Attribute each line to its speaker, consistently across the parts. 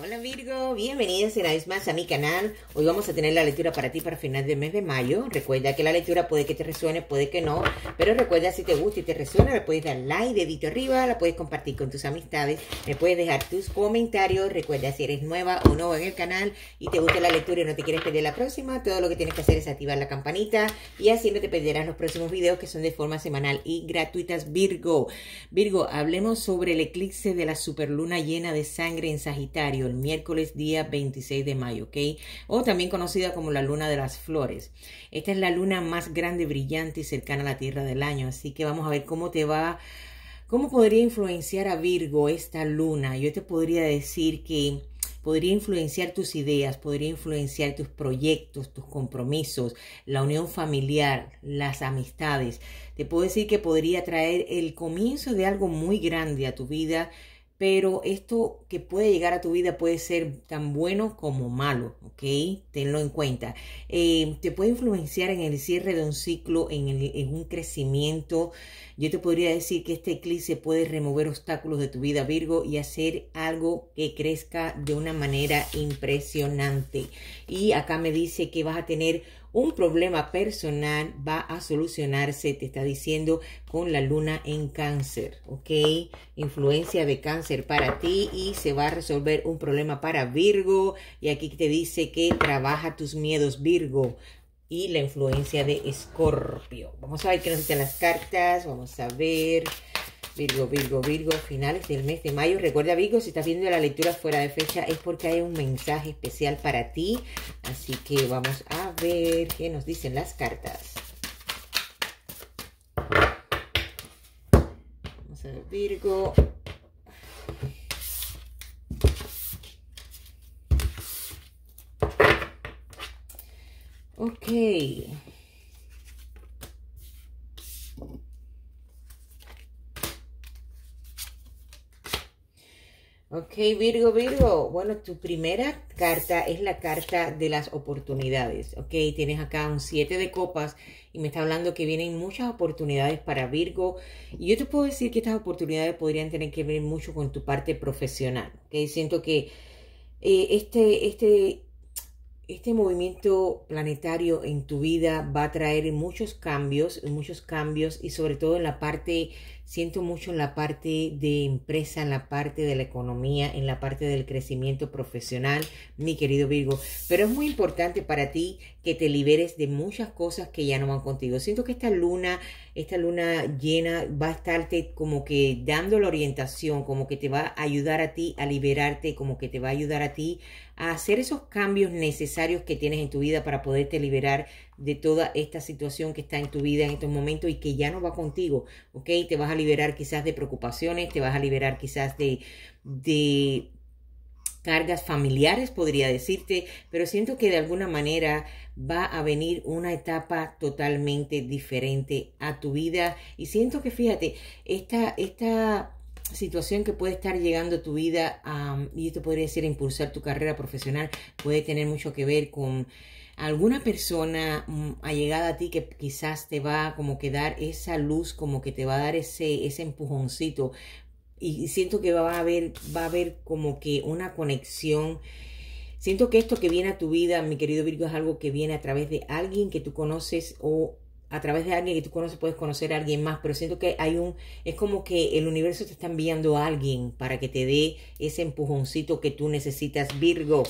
Speaker 1: Hola Virgo, bienvenidas una vez más a mi canal. Hoy vamos a tener la lectura para ti para final del mes de mayo. Recuerda que la lectura puede que te resuene, puede que no, pero recuerda si te gusta y te resuena, le puedes dar like, dedito arriba, la puedes compartir con tus amistades, me puedes dejar tus comentarios. Recuerda si eres nueva o no en el canal y te gusta la lectura y no te quieres perder la próxima, todo lo que tienes que hacer es activar la campanita y así no te perderás los próximos videos que son de forma semanal y gratuitas. Virgo, Virgo, hablemos sobre el eclipse de la superluna llena de sangre en Sagitario el miércoles día 26 de mayo, ¿ok? O también conocida como la luna de las flores. Esta es la luna más grande, brillante y cercana a la Tierra del año, así que vamos a ver cómo te va, cómo podría influenciar a Virgo esta luna. Yo te podría decir que podría influenciar tus ideas, podría influenciar tus proyectos, tus compromisos, la unión familiar, las amistades. Te puedo decir que podría traer el comienzo de algo muy grande a tu vida pero esto que puede llegar a tu vida puede ser tan bueno como malo, ¿ok? Tenlo en cuenta. Eh, te puede influenciar en el cierre de un ciclo, en, en, un crecimiento. Yo te podría decir que este eclipse puede remover obstáculos de tu vida, Virgo, y hacer algo que crezca de una manera impresionante. Y acá me dice que vas a tener un problema personal va a solucionarse, te está diciendo, con la luna en cáncer, ¿ok? Influencia de cáncer para ti y se va a resolver un problema para Virgo. Y aquí te dice que trabaja tus miedos, Virgo. Y la influencia de Escorpio. Vamos a ver qué nos dicen las cartas. Vamos a ver. Virgo, Virgo, Virgo, finales del mes de mayo. Recuerda, Virgo, si estás viendo la lectura fuera de fecha es porque hay un mensaje especial para ti. Así que vamos a ver qué nos dicen las cartas. Vamos a ver, Virgo. okay. Ok, Virgo, Virgo. Bueno, tu primera carta es la carta de las oportunidades. Ok, tienes acá un 7 de copas y me está hablando que vienen muchas oportunidades para Virgo. Y yo te puedo decir que estas oportunidades podrían tener que ver mucho con tu parte profesional. Ok, siento que eh, este, este, este movimiento planetario en tu vida va a traer muchos cambios, muchos cambios y sobre todo en la parte siento mucho en la parte de empresa, en la parte de la economía, en la parte del crecimiento profesional, mi querido Virgo. Pero es muy importante para ti que te liberes de muchas cosas que ya no van contigo. Siento que esta luna, esta luna llena va a estarte como que dando la orientación, como que te va a ayudar a ti a liberarte, como que te va a ayudar a ti a hacer esos cambios necesarios que tienes en tu vida para poderte liberar de toda esta situación que está en tu vida en estos momentos y que ya no va contigo, ¿ok? Te vas a liberar quizás de preocupaciones, te vas a liberar quizás de, de cargas familiares, podría decirte, pero siento que de alguna manera va a venir una etapa totalmente diferente a tu vida. Y siento que, fíjate, esta, esta situación que puede estar llegando a tu vida, y esto podría ser impulsar tu carrera profesional, puede tener mucho que ver con alguna persona mm, allegada a ti que quizás te va como que dar esa luz, como que te va a dar ese, ese empujoncito. Y siento que va a haber, va a haber como que una conexión Siento que esto que viene a tu vida, mi querido Virgo, es algo que viene a través de alguien que tú conoces o a través de alguien que tú conoces puedes conocer a alguien más, pero siento que hay un, es como que el universo te está enviando a alguien para que te dé ese empujoncito que tú necesitas, Virgo.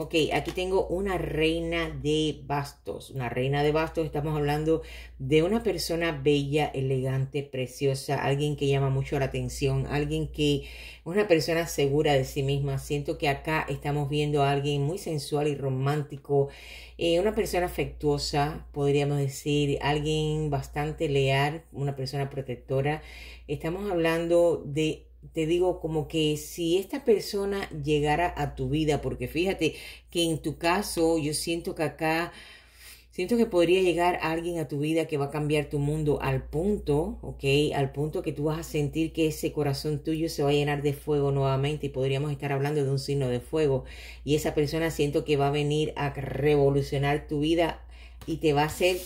Speaker 1: Ok, aquí tengo una reina de bastos. Una reina de bastos, estamos hablando de una persona bella, elegante, preciosa, alguien que llama mucho la atención, alguien que, una persona segura de sí misma. Siento que acá estamos viendo a alguien muy sensual y romántico, eh, una persona afectuosa, podríamos decir, alguien bastante leal, una persona protectora. Estamos hablando de te digo como que si esta persona llegara a tu vida, porque fíjate que en tu caso yo siento que acá, siento que podría llegar alguien a tu vida que va a cambiar tu mundo al punto, ¿ok? Al punto que tú vas a sentir que ese corazón tuyo se va a llenar de fuego nuevamente y podríamos estar hablando de un signo de fuego y esa persona siento que va a venir a revolucionar tu vida y te va a hacer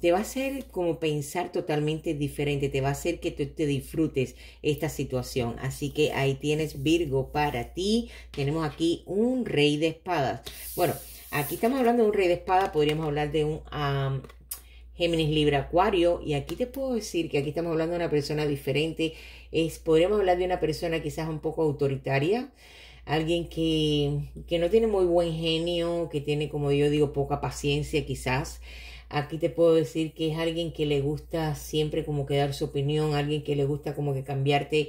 Speaker 1: te va a hacer como pensar totalmente diferente, te va a hacer que tú te disfrutes esta situación. Así que ahí tienes Virgo para ti. Tenemos aquí un rey de espadas. Bueno, aquí estamos hablando de un rey de espadas, podríamos hablar de un... Géminis Libra Acuario, y aquí te puedo decir que aquí estamos hablando de una persona diferente, es, podríamos hablar de una persona quizás un poco autoritaria, alguien que, que no tiene muy buen genio, que tiene, como yo digo, poca paciencia quizás, Aquí te puedo decir que es alguien que le gusta siempre como que dar su opinión, alguien que le gusta como que cambiarte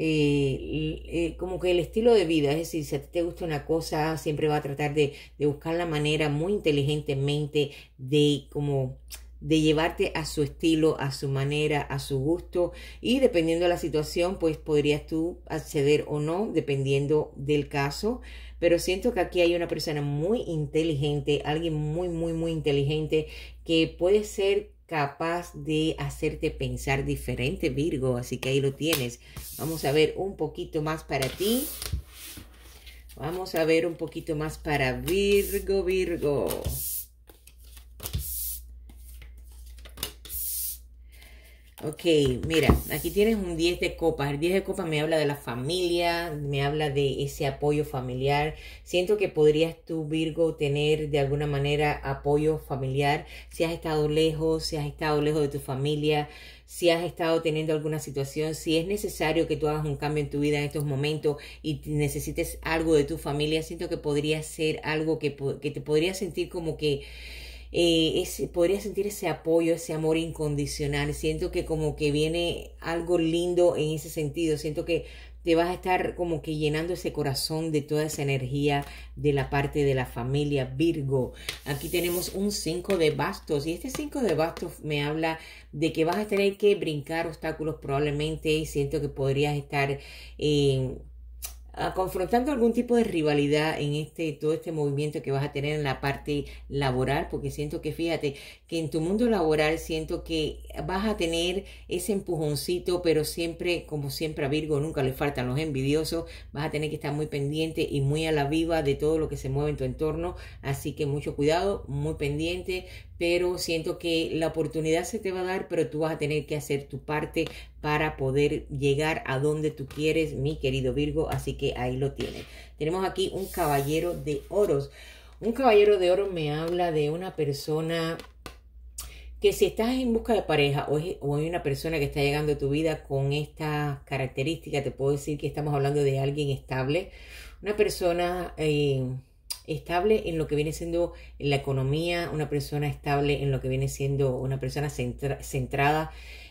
Speaker 1: eh, eh, como que el estilo de vida, es decir, si a ti te gusta una cosa, siempre va a tratar de, de buscar la manera muy inteligentemente de como de llevarte a su estilo, a su manera, a su gusto y dependiendo de la situación, pues podrías tú acceder o no, dependiendo del caso pero siento que aquí hay una persona muy inteligente, alguien muy, muy, muy inteligente que puede ser capaz de hacerte pensar diferente, Virgo. Así que ahí lo tienes. Vamos a ver un poquito más para ti. Vamos a ver un poquito más para Virgo, Virgo. Ok, mira, aquí tienes un 10 de copas. El 10 de copas me habla de la familia, me habla de ese apoyo familiar. Siento que podrías tú, Virgo, tener de alguna manera apoyo familiar. Si has estado lejos, si has estado lejos de tu familia, si has estado teniendo alguna situación, si es necesario que tú hagas un cambio en tu vida en estos momentos y necesites algo de tu familia, siento que podría ser algo que, que te podría sentir como que eh, podría sentir ese apoyo, ese amor incondicional. Siento que como que viene algo lindo en ese sentido. Siento que te vas a estar como que llenando ese corazón de toda esa energía de la parte de la familia Virgo. Aquí tenemos un 5 de bastos y este 5 de bastos me habla de que vas a tener que brincar obstáculos probablemente y siento que podrías estar... Eh, confrontando algún tipo de rivalidad en este todo este movimiento que vas a tener en la parte laboral, porque siento que fíjate que en tu mundo laboral siento que vas a tener ese empujoncito, pero siempre como siempre a Virgo nunca le faltan los envidiosos, vas a tener que estar muy pendiente y muy a la viva de todo lo que se mueve en tu entorno, así que mucho cuidado, muy pendiente, pero siento que la oportunidad se te va a dar, pero tú vas a tener que hacer tu parte para poder llegar a donde tú quieres, mi querido Virgo, así que ahí lo tienes. Tenemos aquí un caballero de oros. Un caballero de oros me habla de una persona que si estás en busca de pareja o, hay una persona que está llegando a tu vida con estas características, te puedo decir que estamos hablando de alguien estable, una persona eh, estable en lo que viene siendo la economía, una persona estable en lo que viene siendo una persona centrada.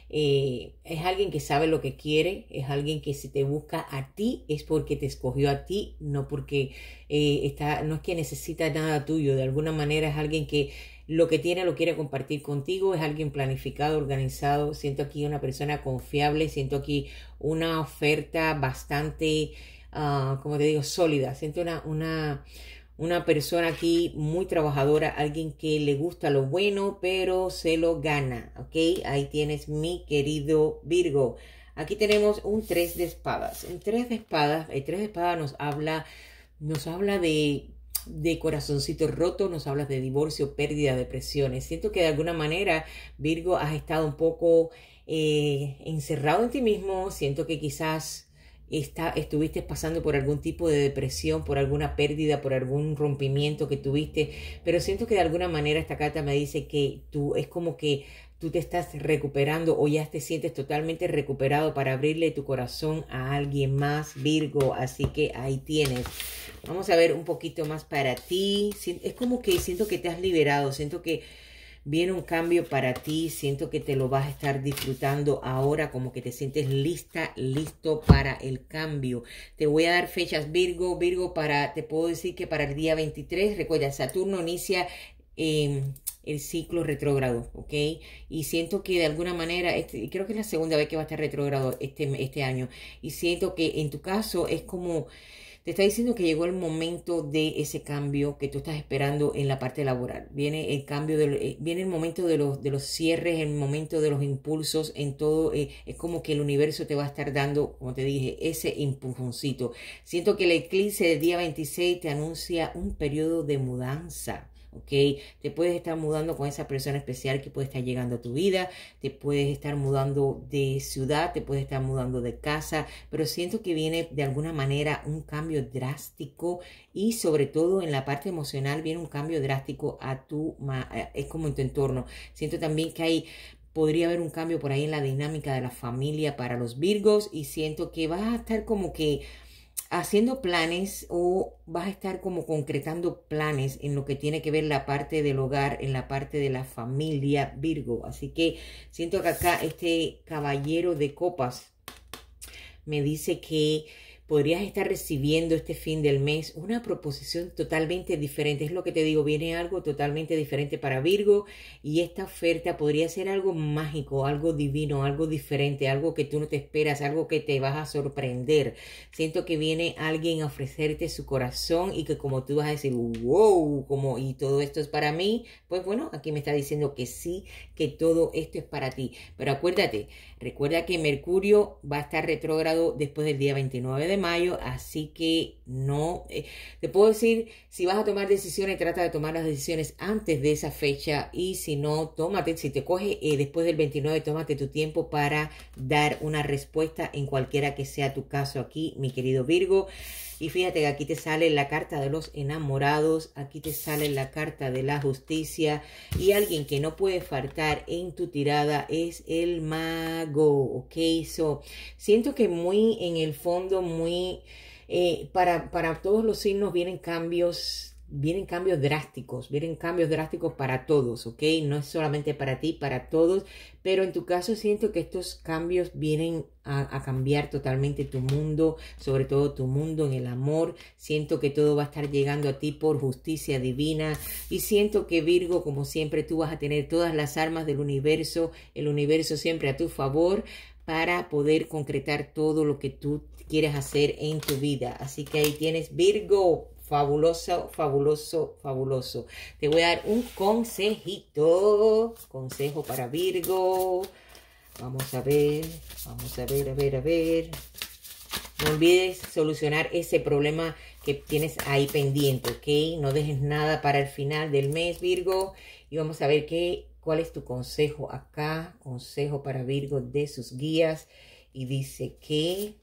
Speaker 1: Eh, es alguien que sabe lo que quiere, es alguien que si te busca a ti es porque te escogió a ti, no porque eh, está, no es que necesita nada tuyo, de alguna manera es alguien que lo que tiene lo quiere compartir contigo, es alguien planificado, organizado, siento aquí una persona confiable, siento aquí una oferta bastante, ah, como te digo, sólida, siento una, una una persona aquí muy trabajadora, alguien que le gusta lo bueno, pero se lo gana, ¿ok? Ahí tienes mi querido Virgo. Aquí tenemos un tres de espadas. Un tres de espadas, el tres de espadas nos habla, nos habla de, de corazoncito roto, nos habla de divorcio, pérdida, depresiones. Siento que de alguna manera, Virgo, has estado un poco eh, encerrado en ti mismo. Siento que quizás está, estuviste pasando por algún tipo de depresión, por alguna pérdida, por algún rompimiento que tuviste, pero siento que de alguna manera esta carta me dice que tú es como que tú te estás recuperando o ya te sientes totalmente recuperado para abrirle tu corazón a alguien más, Virgo. Así que ahí tienes. Vamos a ver un poquito más para ti. Es como que siento que te has liberado, siento que Viene un cambio para ti, siento que te lo vas a estar disfrutando ahora, como que te sientes lista, listo para el cambio. Te voy a dar fechas Virgo, Virgo para, te puedo decir que para el día 23, recuerda, Saturno inicia... Em, el ciclo retrógrado, ¿ok? Y siento que de alguna manera, este, creo que es la segunda vez que va a estar retrógrado este, este año, y siento que en tu caso es como te está diciendo que llegó el momento de ese cambio que tú estás esperando en la parte laboral. Viene el cambio, eh, viene el momento de los, de los cierres, el momento de los impulsos en todo. Eh, es como que el universo te va a estar dando, como te dije, ese empujoncito. Siento que el eclipse del día 26 te anuncia un periodo de mudanza ¿ok? Te puedes estar mudando con esa persona especial que puede estar llegando a tu vida, te puedes estar mudando de ciudad, te puedes estar mudando de casa, pero siento que viene de alguna manera un cambio drástico y sobre todo en la parte emocional viene un cambio drástico a tu, eh, es como en tu entorno. Siento también que hay podría haber un cambio por ahí en la dinámica de la familia para los Virgos y siento que vas a estar como que haciendo planes o vas a estar como concretando planes en lo que tiene que ver la parte del hogar, en la parte de la familia Virgo. Así que siento que acá este caballero de copas me dice que podrías estar recibiendo este fin del mes una proposición totalmente diferente. Es lo que te digo, viene algo totalmente diferente para Virgo y esta oferta podría ser algo mágico, algo divino, algo diferente, algo que tú no te esperas, algo que te vas a sorprender. Siento que viene alguien a ofrecerte su corazón y que como tú vas a decir, wow, como y todo esto es para mí, pues bueno, aquí me está diciendo que sí, que todo esto es para ti. Pero acuérdate, recuerda que Mercurio va a estar retrógrado después del día 29 de mayo, así que no, eh, te puedo decir, si vas a tomar decisiones, trata de tomar las decisiones antes de esa fecha y si no, tómate, si te coge eh, después del 29, tómate tu tiempo para dar una respuesta en cualquiera que sea tu caso aquí, mi querido Virgo. Y fíjate que aquí te sale la carta de los enamorados, aquí te sale la carta de la justicia y alguien que no puede faltar en tu tirada es el mago, ¿ok? So, siento que muy en el fondo, muy... Eh, para, para todos los signos vienen cambios vienen cambios drásticos, vienen cambios drásticos para todos, ¿ok? No es solamente para ti, para todos, pero en tu caso siento que estos cambios vienen a, cambiar totalmente tu mundo, sobre todo tu mundo en el amor. Siento que todo va a estar llegando a ti por justicia divina y siento que Virgo, como siempre, tú vas a tener todas las armas del universo, el universo siempre a tu favor para poder concretar todo lo que tú quieres hacer en tu vida. Así que ahí tienes Virgo fabuloso, fabuloso, fabuloso. Te voy a dar un consejito, consejo para Virgo. Vamos a ver, vamos a ver, a ver, a ver. No olvides solucionar ese problema que tienes ahí pendiente, ¿ok? No dejes nada para el final del mes, Virgo. Y vamos a ver qué, cuál es tu consejo acá. Consejo para Virgo de sus guías. Y dice que...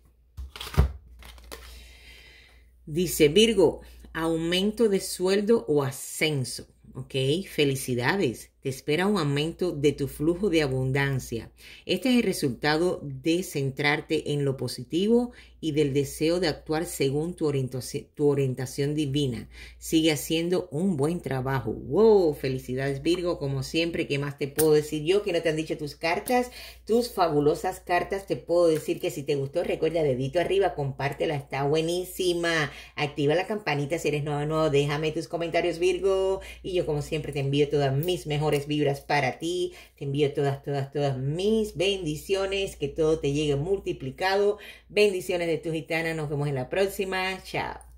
Speaker 1: Dice Virgo, aumento de sueldo o ascenso. ¿Ok? Felicidades te espera un aumento de tu flujo de abundancia. Este es el resultado de centrarte en lo positivo y del deseo de actuar según tu, orientación, divina. Sigue haciendo un buen trabajo. ¡Wow! Felicidades Virgo, como siempre, ¿qué más te puedo decir yo? Que no te han dicho tus cartas, tus fabulosas cartas. Te puedo decir que si te gustó, recuerda dedito arriba, compártela, está buenísima. Activa la campanita si eres nuevo, nuevo, déjame tus comentarios Virgo. Y yo como siempre te envío todas mis mejores vibras para ti. Te envío todas, todas, todas mis bendiciones. Que todo te llegue multiplicado. Bendiciones de tu gitana. Nos vemos en la próxima. Chao.